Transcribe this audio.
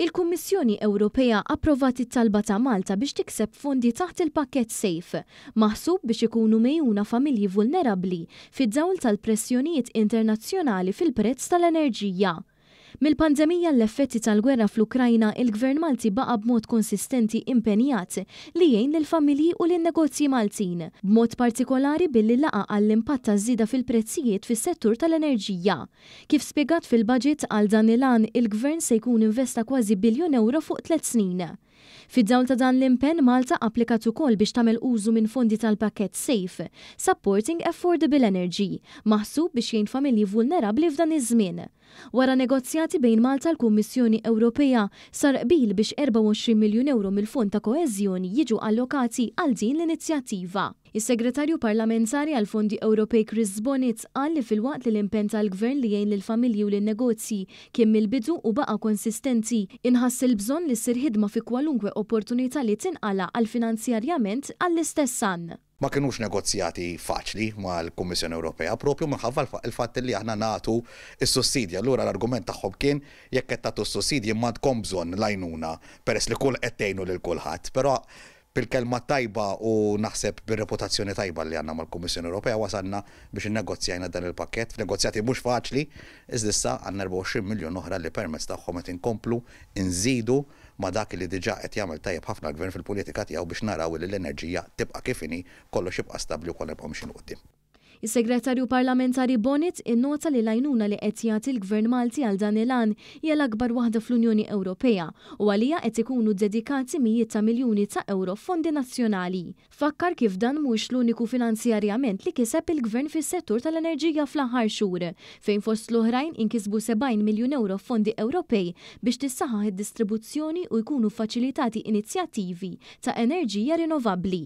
Il-Kummissjoni Ewropea approvati talba ta' Malta biex tikseb fondi taħt il-pakket sejf, maħsub biex ikunu mejuna familji vulnerabli fid-dawl tal-pressjonijiet internazzjonali fil-prezz tal-enerġija. Mill-pandemija l-effetti tal-gwerra fl-Ukrajna, il-Gvern Malti baqa b'mod konsistenti impenjat li jgħin lill-familji u l negozji Maltin, b'mod partikolari billi laqa għall-impatt taż-żida fil-prezzijiet fis-settur tal-enerġija. Kif spiegat fil-budget għal dan il-an, il-Gvern se jkun investa kważi biljon euro fuq tliet snin. Fid-dawl ta' dan l-impen Malta applikat ukoll biex tagħmel użu minn fondi tal-pakket SAFE, Supporting Affordable Energy, maħsub biex jgħin familji vulnerabli f'dan iż-żmien. Wara negozjati bejn Malta l-Kummissjoni Ewropea sar qbil biex 24 miljun euro mill-fond ta' koeżjoni jiġu allokati għal din l-inizjattiva. Is-Segretarju Parlamentari għal Fondi Ewropej Chris Bonitz qal li fil-waqt li l impenta għal gvern li jgħin lill-familji u l negozji kien il bidu u baqa' konsistenti, inħass il-bżonn li ssir ħidma fi kwalunkwe opportunità li tinqala għal finanzjarjament għall-istess Ma kienux negozjati faċli ma l-Kommissjoni Ewropea propju minħabba l-fatt li aħna natu s-sussidja. Allura l-argument tagħhom kien jekk qed tagħtu s-sussidji ma tkom bżonn lajnuna peress li kull qed tgħinu lil kulħadd. Però bil-kelma tajba u naħseb bil-reputazzjoni tajba li għanna mal komissjoni Ewropea wasanna biex negozjajna dan il-pakket. Negozjati mhux faċli, iżdissa għanna 24 miljon oħra li permezz tagħhom qed inkomplu inżidu ma dak li diġa qed jagħmel tajjeb ħafna gvern fil-politika tiegħu biex naraw li l-enerġija tibqa' kifini kollox jibqa' stabbli u kollha jibqa' mxin Is-segretarju parlamentari Bonit innota li lajnuna li qed jagħti l-Gvern Malti għal dan il-an hija l-akbar waħda fl-Unjoni Ewropea u għalija qed ikunu dedikati mijiet ta' miljuni ta' euro fondi nazzjonali. Fakkar kif dan mhux l-uniku finanzjarjament li kiseb il-Gvern fis-settur tal-enerġija fl-aħħar xhur, fejn fost l-oħrajn inkisbu 70 miljun euro fondi Ewropej biex tissaħħaħ id-distribuzzjoni u jkunu faċilitati inizjattivi ta' enerġija rinnovabbli.